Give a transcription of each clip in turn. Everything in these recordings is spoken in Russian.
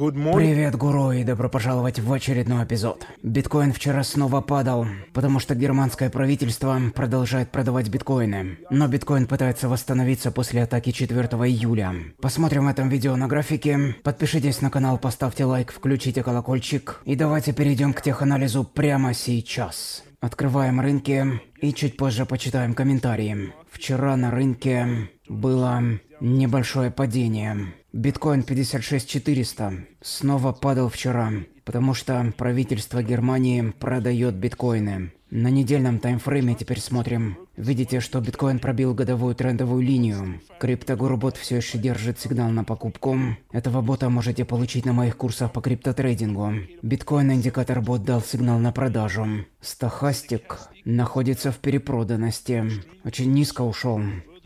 Привет, гуру, и добро пожаловать в очередной эпизод. Биткоин вчера снова падал, потому что германское правительство продолжает продавать биткоины. Но биткоин пытается восстановиться после атаки 4 июля. Посмотрим в этом видео на графике. Подпишитесь на канал, поставьте лайк, включите колокольчик. И давайте перейдем к теханализу прямо сейчас. Открываем рынки и чуть позже почитаем комментарии. Вчера на рынке было небольшое падение. Биткоин 56400 снова падал вчера, потому что правительство Германии продает биткоины. На недельном таймфрейме теперь смотрим. Видите, что биткоин пробил годовую трендовую линию. Криптогуру бот все еще держит сигнал на покупку. Этого бота можете получить на моих курсах по криптотрейдингу. Биткоин-индикатор бот дал сигнал на продажу. Стохастик находится в перепроданности. Очень низко ушел.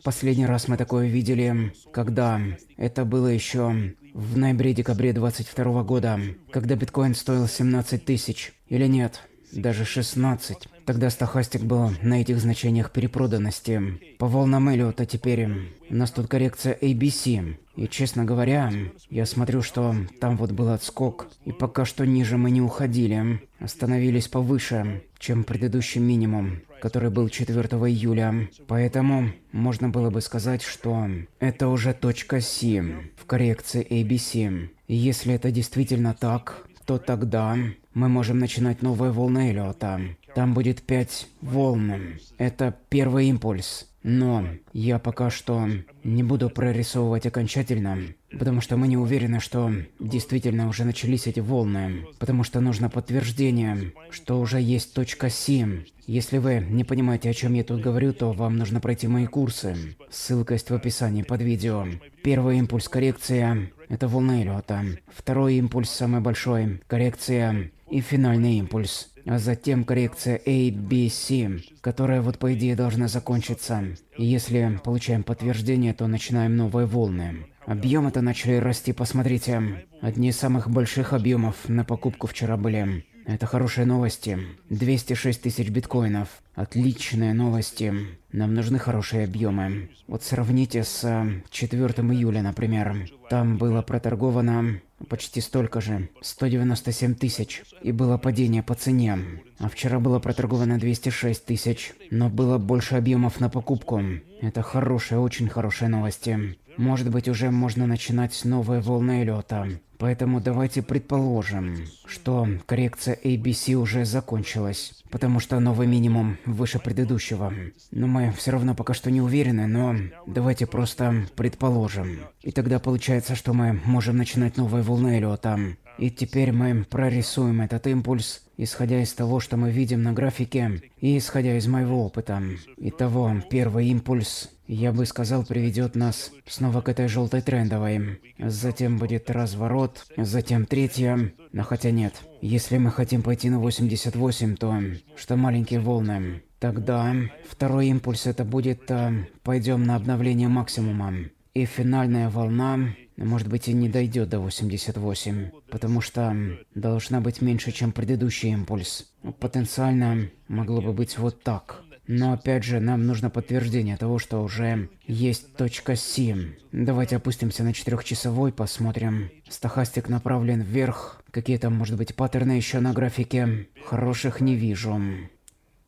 Последний раз мы такое видели, когда это было еще в ноябре-декабре 22 года, когда биткоин стоил 17 тысяч. Или нет? даже 16. Тогда стахастик был на этих значениях перепроданности. По волнам Эллиота теперь у нас тут коррекция ABC. И, честно говоря, я смотрю, что там вот был отскок. И пока что ниже мы не уходили. Остановились повыше, чем предыдущий минимум, который был 4 июля. Поэтому можно было бы сказать, что это уже точка C в коррекции ABC. И если это действительно так, то тогда мы можем начинать новую волны Эллиота. Там будет пять волн. Это первый импульс. Но я пока что не буду прорисовывать окончательно, потому что мы не уверены, что действительно уже начались эти волны, потому что нужно подтверждение, что уже есть точка Си. Если вы не понимаете, о чем я тут говорю, то вам нужно пройти мои курсы. Ссылка есть в описании под видео. Первый импульс – коррекция. Это волна Эллиота. Второй импульс, самый большой – коррекция и финальный импульс. А затем коррекция ABC, которая вот по идее должна закончиться. И если получаем подтверждение, то начинаем новые волны. Объемы-то начали расти, посмотрите. Одни из самых больших объемов на покупку вчера были. Это хорошие новости. 206 тысяч биткоинов. Отличные новости. Нам нужны хорошие объемы. Вот сравните с 4 э, июля, например. Там было проторговано почти столько же, 197 тысяч, и было падение по цене. А вчера было проторговано 206 тысяч, но было больше объемов на покупку. Это хорошие, очень хорошие новости. Может быть, уже можно начинать новые волны лета. Поэтому давайте предположим, что коррекция ABC уже закончилась, потому что новый минимум выше предыдущего. Но мы все равно пока что не уверены, но давайте просто предположим. И тогда получается, что мы можем начинать новые волны лета. И теперь мы прорисуем этот импульс, исходя из того, что мы видим на графике, и исходя из моего опыта. Итого, первый импульс, я бы сказал, приведет нас снова к этой желтой трендовой. Затем будет разворот, затем третья, но хотя нет. Если мы хотим пойти на 88, то что маленькие волны. Тогда второй импульс это будет э, «пойдем на обновление максимума». И финальная волна может быть, и не дойдет до 88, потому что должна быть меньше, чем предыдущий импульс. Потенциально могло бы быть вот так. Но опять же, нам нужно подтверждение того, что уже есть точка Си. Давайте опустимся на четырехчасовой, посмотрим. Стохастик направлен вверх. Какие там, может быть, паттерны еще на графике? Хороших не вижу.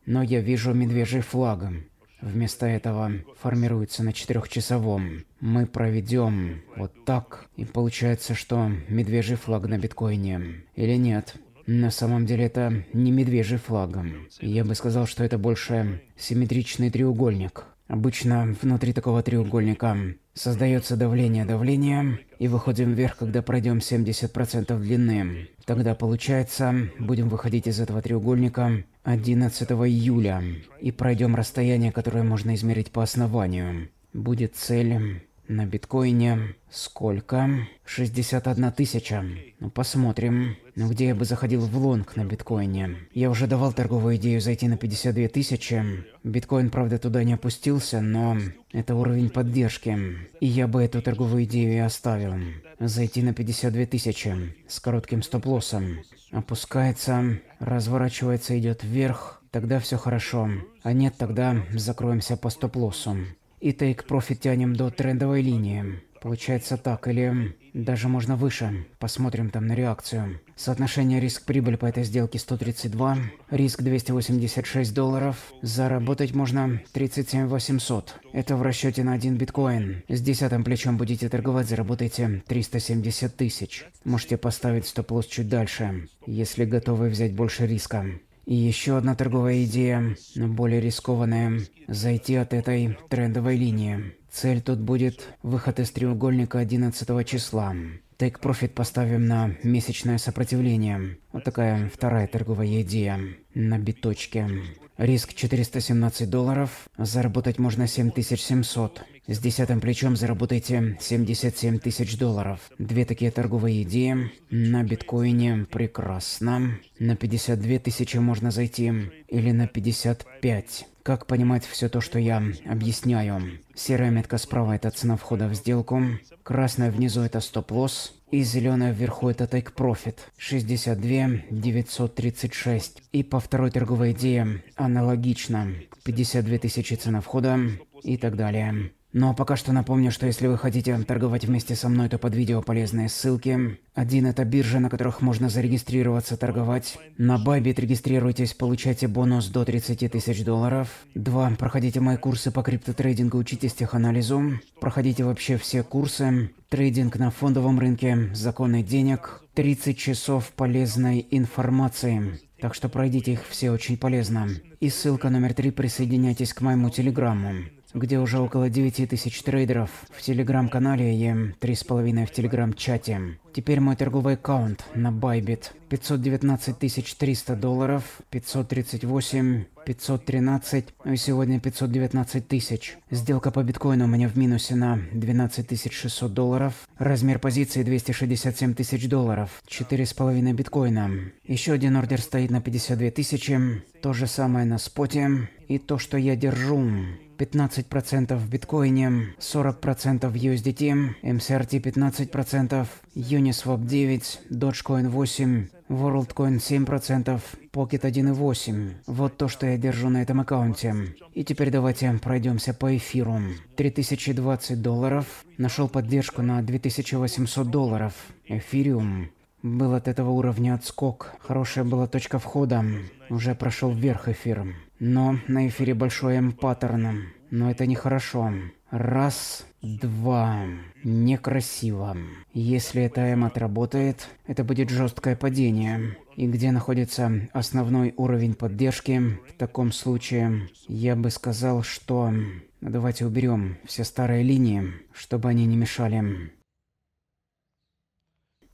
Но я вижу медвежий флаг. Вместо этого формируется на четырехчасовом. Мы проведем вот так, и получается, что медвежий флаг на биткоине. Или нет? На самом деле это не медвежий флаг. Я бы сказал, что это больше симметричный треугольник. Обычно внутри такого треугольника создается давление давление, и выходим вверх, когда пройдем 70% длины. Тогда получается, будем выходить из этого треугольника 11 июля, и пройдем расстояние, которое можно измерить по основанию. Будет цель на биткоине Сколько? 61 тысяча. Ну, посмотрим. Ну, где я бы заходил в лонг на биткоине? Я уже давал торговую идею зайти на 52 тысячи. Биткоин, правда, туда не опустился, но это уровень поддержки. И я бы эту торговую идею и оставил. Зайти на 52 тысячи с коротким стоп-лоссом. Опускается, разворачивается, идет вверх. Тогда все хорошо. А нет, тогда закроемся по стоп-лоссу. И тейк-профит тянем до трендовой линии. Получается так, или даже можно выше. Посмотрим там на реакцию. Соотношение риск-прибыль по этой сделке 132, риск 286 долларов. Заработать можно 37 800. Это в расчете на один биткоин. С десятым плечом будете торговать, заработаете 370 тысяч. Можете поставить стоп-лосс чуть дальше, если готовы взять больше риска. И еще одна торговая идея, но более рискованная – зайти от этой трендовой линии. Цель тут будет выход из треугольника 11 числа. Take Profit поставим на месячное сопротивление. Вот такая вторая торговая идея на биточке. Риск 417 долларов, заработать можно 7700. С десятым плечом заработайте 77 тысяч долларов. Две такие торговые идеи. На биткоине прекрасно. На 52 тысячи можно зайти. Или на 55. Как понимать все то, что я объясняю? Серая метка справа – это цена входа в сделку. Красная внизу – это стоп-лосс. И зеленая вверху – это take profit. 62 936. И по второй торговой идее аналогично. 52 тысячи цена входа и так далее. Но ну, а пока что напомню, что если вы хотите торговать вместе со мной, то под видео полезные ссылки. Один – это биржа, на которых можно зарегистрироваться, торговать. На Bybit регистрируйтесь, получайте бонус до 30 тысяч долларов. Два – проходите мои курсы по криптотрейдингу, учитесь теханализу. Проходите вообще все курсы. Трейдинг на фондовом рынке, законы денег, 30 часов полезной информации. Так что пройдите их все очень полезно. И ссылка номер три – присоединяйтесь к моему телеграмму где уже около 9 тысяч трейдеров. В телеграм-канале и три с половиной в телеграм-чате. Теперь мой торговый аккаунт на Bybit. 519 300 долларов, 538, 513, ну и сегодня 519 тысяч. Сделка по биткоину у меня в минусе на 12 600 долларов. Размер позиции 267 тысяч долларов, четыре с половиной биткоина. Еще один ордер стоит на 52 тысячи, то же самое на споте и то, что я держу. 15% в биткоине, 40% в USDT, MCRT 15%, Uniswap 9, Dogecoin 8, WorldCoin 7%, Pocket 1,8. Вот то, что я держу на этом аккаунте. И теперь давайте пройдемся по эфиру. 3020 долларов. Нашел поддержку на 2800 долларов. Эфириум был от этого уровня отскок. Хорошая была точка входа. Уже прошел вверх эфир. Но на эфире большой М-паттерн. Но это нехорошо. Раз, два. Некрасиво. Если это М отработает, это будет жесткое падение. И где находится основной уровень поддержки, в таком случае я бы сказал, что... Давайте уберем все старые линии, чтобы они не мешали.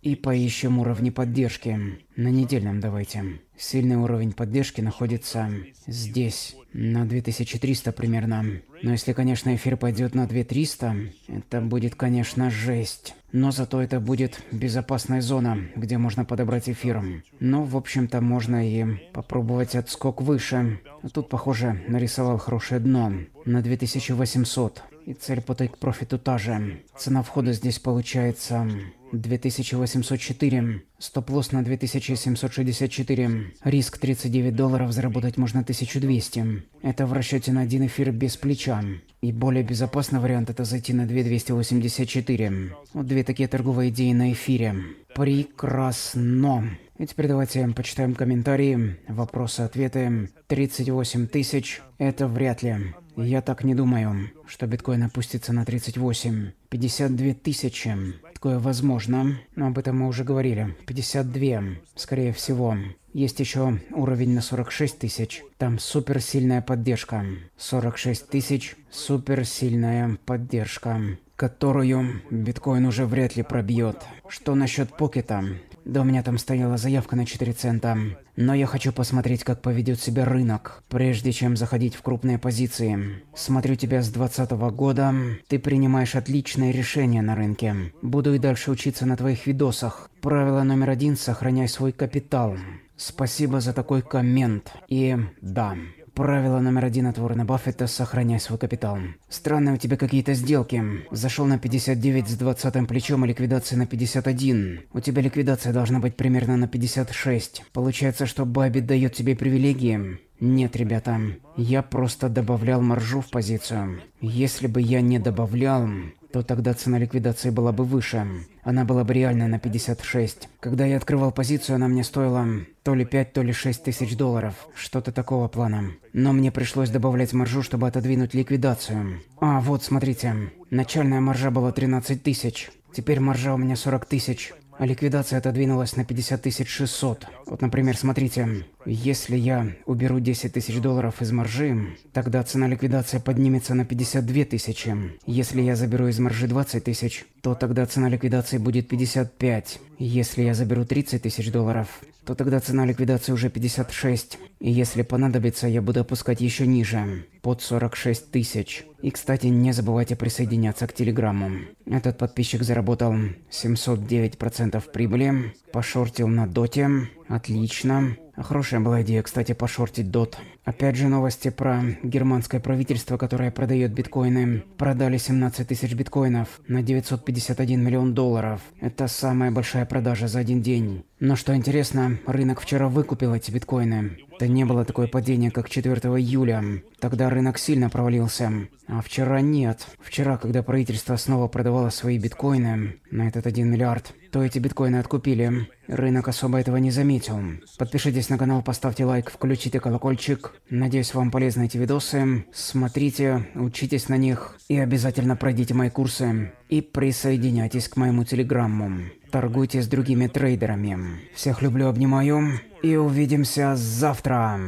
И поищем уровни поддержки. На недельном давайте. Сильный уровень поддержки находится здесь, на 2300 примерно. Но если, конечно, эфир пойдет на 2300, это будет, конечно, жесть. Но зато это будет безопасная зона, где можно подобрать эфир. Но, ну, в общем-то, можно и попробовать отскок выше. Тут, похоже, нарисовал хорошее дно. На 2800. И цель по тейк-профиту та же. Цена входа здесь получается 2804. Стоп-лосс на 2764. Риск 39 долларов, заработать можно 1200. Это в расчете на один эфир без плеча. И более безопасный вариант это зайти на 2284. Вот две такие торговые идеи на эфире. Прекрасно. И теперь давайте почитаем комментарии, вопросы, ответы. 38 тысяч – это вряд ли. Я так не думаю, что биткоин опустится на 38. 52 тысячи. Такое возможно, но об этом мы уже говорили. 52, скорее всего. Есть еще уровень на 46 тысяч. Там суперсильная поддержка. 46 тысяч, суперсильная поддержка которую биткоин уже вряд ли пробьет. Что насчет покета? Да, у меня там стояла заявка на 4 цента. Но я хочу посмотреть, как поведет себя рынок, прежде чем заходить в крупные позиции. Смотрю тебя с 2020 года. Ты принимаешь отличные решения на рынке. Буду и дальше учиться на твоих видосах. Правило номер один – сохраняй свой капитал. Спасибо за такой коммент. И да, Правило номер один от Уоррена Баффета – сохраняй свой капитал. Странно у тебя какие-то сделки. Зашел на 59 с двадцатым плечом и а ликвидация на 51. У тебя ликвидация должна быть примерно на 56. Получается, что Баби дает тебе привилегии? Нет, ребята. Я просто добавлял маржу в позицию. Если бы я не добавлял, то тогда цена ликвидации была бы выше. Она была бы реально на 56. Когда я открывал позицию, она мне стоила то ли 5, то ли 6 тысяч долларов. Что-то такого плана. Но мне пришлось добавлять маржу, чтобы отодвинуть ликвидацию. А, вот, смотрите. Начальная маржа была 13 тысяч. Теперь маржа у меня 40 тысяч а ликвидация отодвинулась на 50 600. Вот, например, смотрите, если я уберу 10 тысяч долларов из маржи, тогда цена ликвидации поднимется на 52 тысячи. Если я заберу из маржи 20 тысяч, то тогда цена ликвидации будет 55. Если я заберу 30 тысяч долларов, то тогда цена ликвидации уже 56. И если понадобится, я буду опускать еще ниже, под 46 тысяч. И, кстати, не забывайте присоединяться к Телеграмму. Этот подписчик заработал 709% прибыли, пошортил на доте, отлично. Хорошая была идея, кстати, пошортить Дот. Опять же новости про германское правительство, которое продает биткоины. Продали 17 тысяч биткоинов на 951 миллион долларов. Это самая большая продажа за один день. Но что интересно, рынок вчера выкупил эти биткоины. Это не было такое падение, как 4 июля. Тогда рынок сильно провалился. А вчера нет. Вчера, когда правительство снова продавало свои биткоины на этот 1 миллиард, то эти биткоины откупили. Рынок особо этого не заметил. Подпишитесь на канал, поставьте лайк, включите колокольчик. Надеюсь, вам полезны эти видосы. Смотрите, учитесь на них и обязательно пройдите мои курсы. И присоединяйтесь к моему телеграмму. Торгуйте с другими трейдерами. Всех люблю, обнимаю. И увидимся завтра.